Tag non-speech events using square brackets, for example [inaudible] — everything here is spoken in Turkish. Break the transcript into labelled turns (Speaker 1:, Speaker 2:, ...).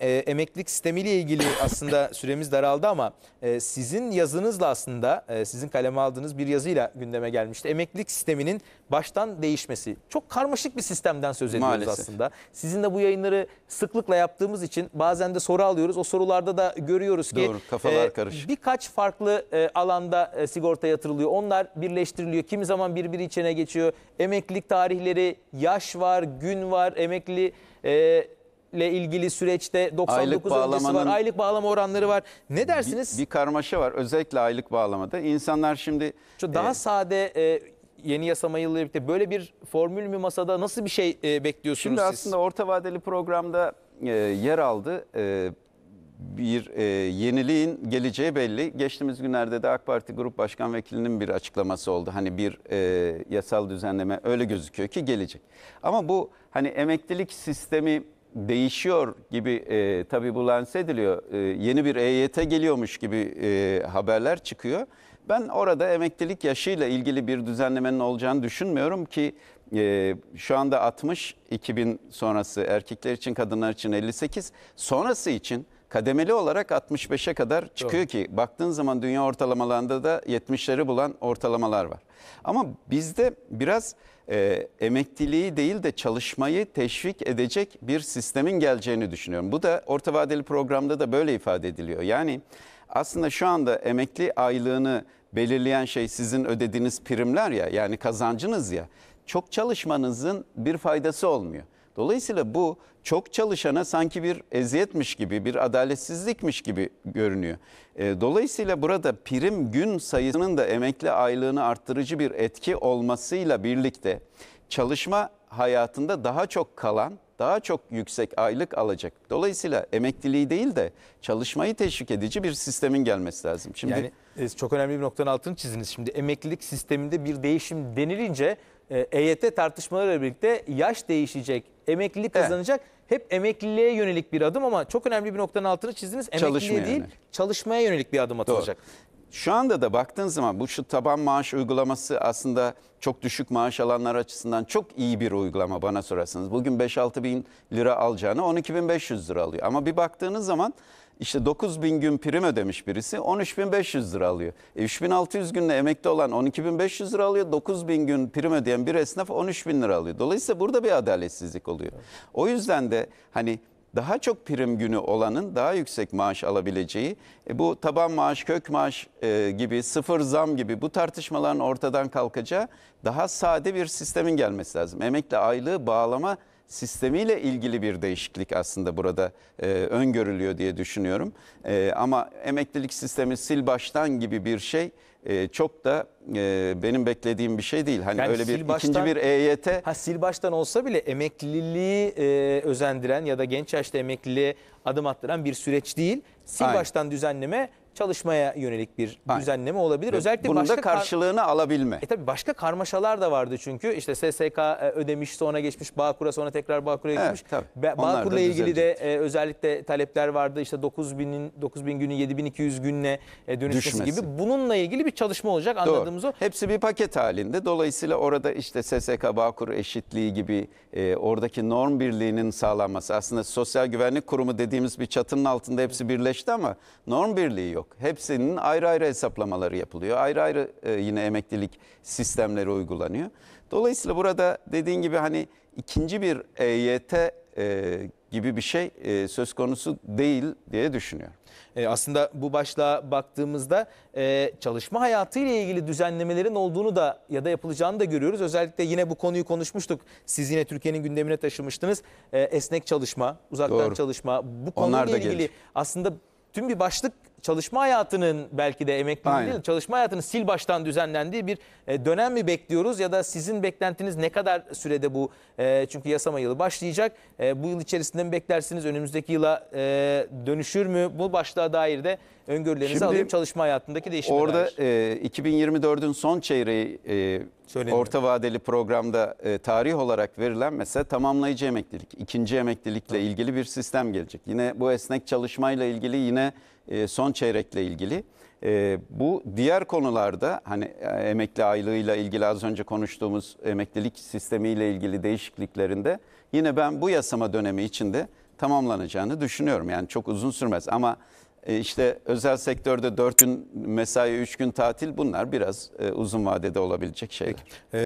Speaker 1: e, emeklilik sistemiyle ilgili aslında [coughs] süremiz daraldı ama e, sizin yazınızla aslında e, sizin kaleme aldığınız bir yazıyla gündeme gelmişti. Emeklilik sisteminin baştan değişmesi. Çok karmaşık bir sistemden söz ediyoruz Maalesef. aslında. Sizin de bu yayınları sıklıkla yaptığımız için bazen de soru alıyoruz. O sorularda da görüyoruz ki Doğru, kafalar e, karışık. birkaç farklı e, alanda e, sigorta yatırılıyor. Onlar birleştiriliyor. Kimi zaman birbiri içine geçiyor. Emeklilik tarihleri, yaş var, gün var, emekli... E, ile ilgili süreçte 99 aylık öncesi var, aylık
Speaker 2: bağlama oranları var. Ne dersiniz? Bir, bir karmaşa var özellikle aylık bağlamada. İnsanlar şimdi... Şu daha e, sade e, yeni yasama yılıyla birlikte böyle bir
Speaker 1: formül mü masada nasıl bir şey
Speaker 2: e, bekliyorsunuz şimdi siz? Şimdi aslında orta vadeli programda e, yer aldı. E, bir e, yeniliğin geleceği belli. Geçtiğimiz günlerde de AK Parti Grup Başkan Vekilinin bir açıklaması oldu. Hani bir e, yasal düzenleme öyle gözüküyor ki gelecek. Ama bu hani emeklilik sistemi değişiyor gibi e, tabii bu lanse ediliyor. E, yeni bir EYT geliyormuş gibi e, haberler çıkıyor. Ben orada emeklilik yaşıyla ilgili bir düzenlemenin olacağını düşünmüyorum ki e, şu anda 60 2000 sonrası erkekler için kadınlar için 58 sonrası için kademeli olarak 65'e kadar çıkıyor ki baktığın zaman dünya ortalamalarında da 70'leri bulan ortalamalar var. Ama bizde biraz e, emekliliği değil de çalışmayı teşvik edecek bir sistemin geleceğini düşünüyorum. Bu da orta vadeli programda da böyle ifade ediliyor. Yani aslında şu anda emekli aylığını belirleyen şey sizin ödediğiniz primler ya yani kazancınız ya çok çalışmanızın bir faydası olmuyor. Dolayısıyla bu çok çalışana sanki bir eziyetmiş gibi, bir adaletsizlikmiş gibi görünüyor. E, dolayısıyla burada prim gün sayısının da emekli aylığını arttırıcı bir etki olmasıyla birlikte çalışma hayatında daha çok kalan daha çok yüksek aylık alacak. Dolayısıyla emekliliği değil de çalışmayı teşvik edici bir sistemin gelmesi lazım. Şimdi yani
Speaker 1: e, çok önemli bir noktanın altını çizdiniz. Şimdi emeklilik sisteminde bir değişim denilince EYT e tartışmalarıyla birlikte yaş değişecek, emeklilik kazanacak. Evet hep emekliliğe yönelik bir adım ama çok önemli bir noktanın altını çizdiniz. Emekliliğe değil,
Speaker 2: çalışmaya yönelik bir adım atılacak. Doğru. Şu anda da baktığın zaman bu şu taban maaş uygulaması aslında çok düşük maaş alanlar açısından çok iyi bir uygulama bana sorarsanız. Bugün 5-6 bin lira alacağını 12 bin 500 lira alıyor. Ama bir baktığınız zaman işte 9 bin gün prim ödemiş birisi 13 bin 500 lira alıyor. E 600 günde emekli olan 12 bin 500 lira alıyor. 9 bin gün prim ödeyen bir esnaf 13 bin lira alıyor. Dolayısıyla burada bir adaletsizlik oluyor. O yüzden de hani daha çok prim günü olanın daha yüksek maaş alabileceği, e, bu taban maaş, kök maaş e, gibi, sıfır zam gibi bu tartışmaların ortadan kalkacağı daha sade bir sistemin gelmesi lazım. Emekli aylığı bağlama sistemiyle ilgili bir değişiklik aslında burada e, öngörülüyor diye düşünüyorum. E, ama emeklilik sistemi sil baştan gibi bir şey e, çok da e, benim beklediğim bir şey değil. Hani yani öyle bir baştan, ikinci bir EYT.
Speaker 1: Ha sil baştan olsa bile emekliliği e, özendiren ya da genç yaşta emekliliğe adım attıran bir süreç değil. Sil Aynen. baştan düzenleme çalışmaya yönelik bir Aynen. düzenleme olabilir. Özellikle bunun başka da karşılığını
Speaker 2: alabilme. E
Speaker 1: tabii başka karmaşalar da vardı çünkü işte SSK e, ödemiş sonra geçmiş Bağkur'a sonra tekrar Bağkur'a evet, geçmiş. Ba Bağkur'la ilgili de e, özellikle talepler vardı işte 9000'in 9000 günü 7200 günle e, dönüşmesi Düşmesi. gibi. Bununla ilgili bir çalışma olacak anladığımız
Speaker 2: Doğru. o. Hepsi bir paket halinde. Dolayısıyla orada işte SSK Bağkur eşitliği gibi e, oradaki norm birliğinin sağlanması aslında sosyal güvenlik kurumu dediğimiz bir çatının altında hepsi birleşti ama norm birliği yok. Hepsinin ayrı ayrı hesaplamaları yapılıyor. Ayrı ayrı e, yine emeklilik sistemleri uygulanıyor. Dolayısıyla burada dediğin gibi hani ikinci bir EYT e, gibi bir şey e, söz konusu değil diye düşünüyorum.
Speaker 1: E, aslında bu başlığa baktığımızda e, çalışma hayatı ile ilgili düzenlemelerin olduğunu da ya da yapılacağını da görüyoruz. Özellikle yine bu konuyu konuşmuştuk. Siz yine Türkiye'nin gündemine taşımıştınız. E, esnek çalışma, uzaktan Doğru. çalışma bu konuyla ilgili gelir. aslında tüm bir başlık çalışma hayatının belki de emekli değil çalışma hayatının sil baştan düzenlendiği bir e, dönem mi bekliyoruz ya da sizin beklentiniz ne kadar sürede bu e, çünkü yasama yılı başlayacak e, bu yıl içerisinde mi beklersiniz önümüzdeki yıla dönüşür mü bu başlığa dair de öngörülerinizi Şimdi, alayım çalışma hayatındaki değişime Orada e,
Speaker 2: 2024'ün son çeyreği e, Söyleyeyim orta vadeli programda e, tarih olarak verilen mesela tamamlayıcı emeklilik, ikinci emeklilikle Hı. ilgili bir sistem gelecek. Yine bu esnek çalışmayla ilgili yine e, son çeyrekle ilgili. E, bu diğer konularda hani e, emekli aylığıyla ilgili az önce konuştuğumuz emeklilik sistemiyle ilgili değişikliklerinde yine ben bu yasama dönemi içinde tamamlanacağını düşünüyorum. Yani çok uzun sürmez ama işte özel sektörde 4 gün mesai 3 gün tatil bunlar biraz uzun vadede olabilecek şeyler. Peki.